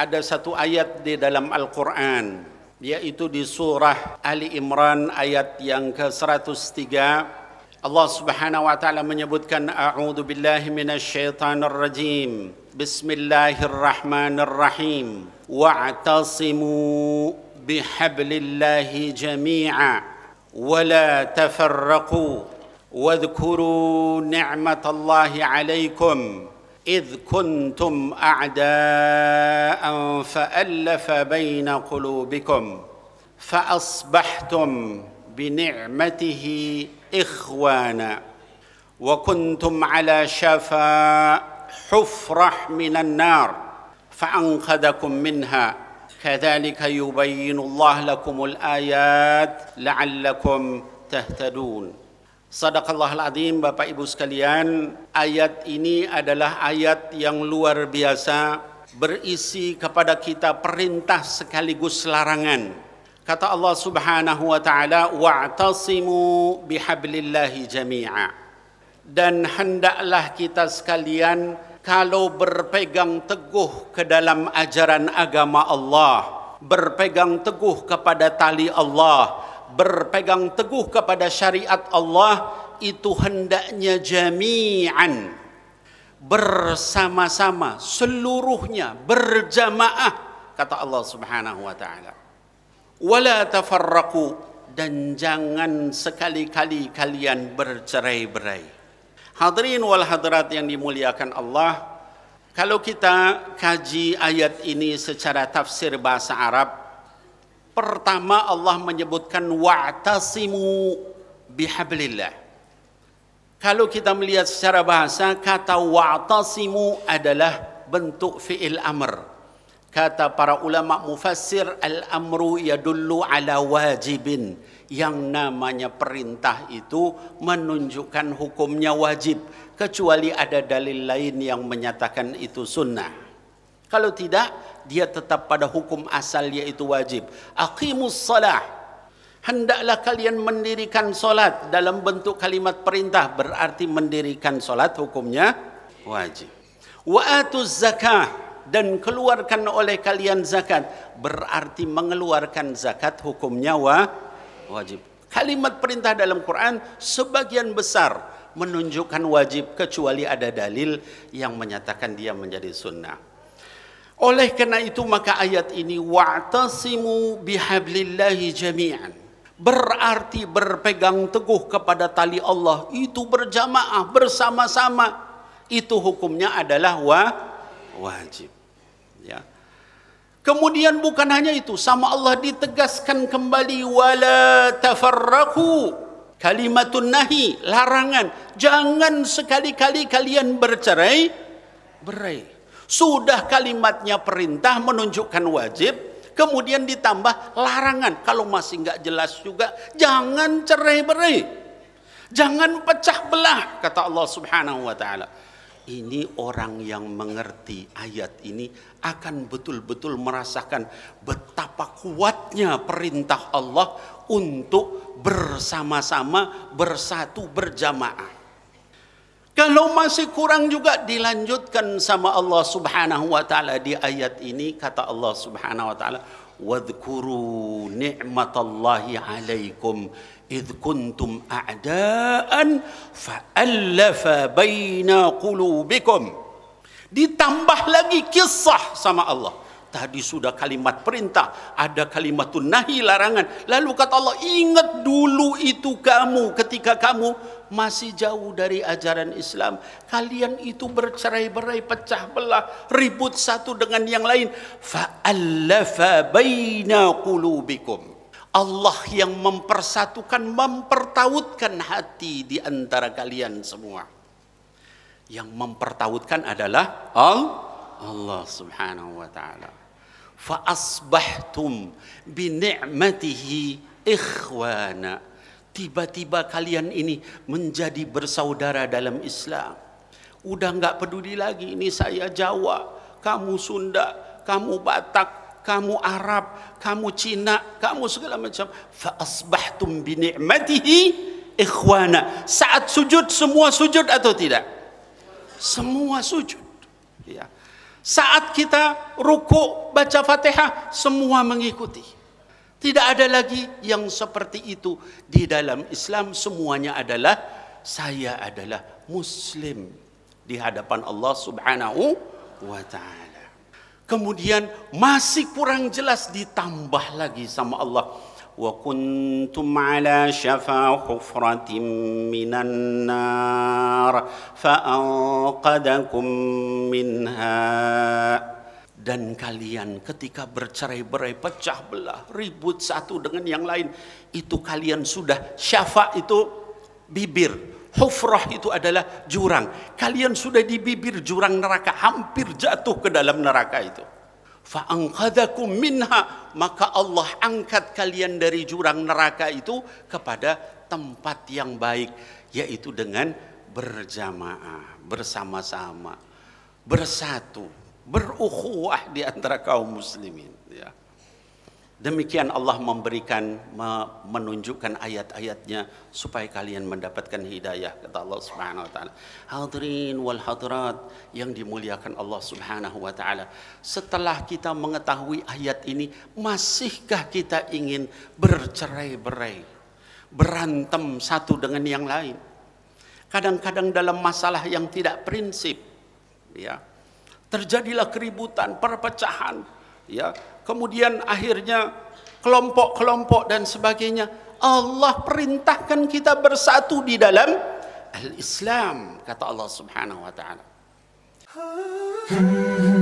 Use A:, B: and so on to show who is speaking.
A: ada satu ayat di dalam Al-Quran yaitu di surah Ali Imran ayat yang ke-103 Allah Subhanahu wa taala menyebutkan a'udzu billahi minasyaitonir rajim bismillahirrahmanirrahim wa'tasimu bihablillahi jami'a ولا تفرقوا واذكروا نعمه الله عليكم إذ كنتم أعداء فألف بين قلوبكم فأصبحتم بنعمته إخوانا وكنتم على شفا حفرة من النار فأنقذكم منها كذلك يبين الله لكم الآيات لعلكم تهتدون Sadaqallah al-Azim Bapak Ibu sekalian Ayat ini adalah ayat yang luar biasa Berisi kepada kita perintah sekaligus larangan Kata Allah subhanahu wa ta'ala Wa'tasimu bihablillahi jami'a Dan hendaklah kita sekalian Kalau berpegang teguh ke dalam ajaran agama Allah Berpegang teguh kepada tali Allah berpegang teguh kepada syariat Allah itu hendaknya jami'an bersama-sama seluruhnya berjamaah kata Allah Subhanahu wa taala wala tafarraqu dan jangan sekali-kali kalian bercerai-berai. Hadirin wal hadirat yang dimuliakan Allah, kalau kita kaji ayat ini secara tafsir bahasa Arab, Pertama Allah menyebutkan wa'tasimu bihablillah. Kalau kita melihat secara bahasa kata wa'tasimu adalah bentuk fi'il amr. Kata para ulama mufassir al-amru yadullu ala wajibin. Yang namanya perintah itu menunjukkan hukumnya wajib. Kecuali ada dalil lain yang menyatakan itu sunnah. Kalau tidak, dia tetap pada hukum asal yaitu wajib. Aqimus salah. Hendaklah kalian mendirikan solat dalam bentuk kalimat perintah. Berarti mendirikan solat hukumnya wajib. Wa atuz zakah. Dan keluarkan oleh kalian zakat. Berarti mengeluarkan zakat hukumnya wa wajib. Kalimat perintah dalam Quran sebagian besar menunjukkan wajib kecuali ada dalil yang menyatakan dia menjadi sunnah. Oleh karena itu maka ayat ini wa'tasimu bihablillahi jami'an. Berarti berpegang teguh kepada tali Allah itu berjamaah bersama-sama. Itu hukumnya adalah wa wajib. Ya. Kemudian bukan hanya itu, sama Allah ditegaskan kembali wala tafarraqu. Kalimatun nahi, larangan. Jangan sekali-kali kalian bercerai berai. Sudah kalimatnya perintah menunjukkan wajib, kemudian ditambah larangan. Kalau masih nggak jelas juga, jangan cerai-berai. Jangan pecah belah, kata Allah Subhanahu wa taala. Ini orang yang mengerti ayat ini akan betul-betul merasakan betapa kuatnya perintah Allah untuk bersama-sama bersatu berjamaah. Kalau masih kurang juga dilanjutkan sama Allah Subhanahu wa taala di ayat ini kata Allah Subhanahu wa taala wadhkuru ni'matallahi 'alaikum id kuntum a'da'an fa'alafa baina qulubikum ditambah lagi kisah sama Allah tadi sudah kalimat perintah, ada kalimat nahi larangan. Lalu kata Allah, ingat dulu itu kamu ketika kamu masih jauh dari ajaran Islam. Kalian itu bercerai-berai, pecah belah, ribut satu dengan yang lain. Fa'allafa baina qulubikum. Allah yang mempersatukan, mempertautkan hati di antara kalian semua. Yang mempertautkan adalah Allah Subhanahu wa taala. Fa asbahtum ikhwana Tiba-tiba kalian ini menjadi bersaudara dalam Islam. Udah nggak peduli lagi ini saya Jawa, kamu Sunda, kamu Batak, kamu Arab, kamu Cina, kamu segala macam. Faasbah asbahtum matihi, ikhwana. Saat sujud semua sujud atau tidak? Semua sujud. Ya. Saat kita ruku baca Fatihah semua mengikuti. Tidak ada lagi yang seperti itu di dalam Islam semuanya adalah saya adalah muslim di hadapan Allah Subhanahu wa taala. Kemudian masih kurang jelas ditambah lagi sama Allah wa kuntum ala syafa hufratin minan nar fa anqadakum minha dan kalian ketika bercerai-berai pecah belah ribut satu dengan yang lain itu kalian sudah syafa itu bibir hufrah itu adalah jurang kalian sudah di bibir jurang neraka hampir jatuh ke dalam neraka itu fa'angkadakum minha maka Allah angkat kalian dari jurang neraka itu kepada tempat yang baik yaitu dengan berjamaah bersama-sama bersatu berukhuwah di antara kaum muslimin ya. Demikian Allah memberikan menunjukkan ayat-ayatnya supaya kalian mendapatkan hidayah kata Allah Subhanahu wa taala. Hadirin wal hadirat yang dimuliakan Allah Subhanahu wa taala. Setelah kita mengetahui ayat ini, masihkah kita ingin bercerai-berai? Berantem satu dengan yang lain? Kadang-kadang dalam masalah yang tidak prinsip, ya terjadilah keributan, perpecahan, ya. Kemudian akhirnya kelompok-kelompok dan sebagainya. Allah perintahkan kita bersatu di dalam al-Islam, kata Allah Subhanahu wa taala. Hmm.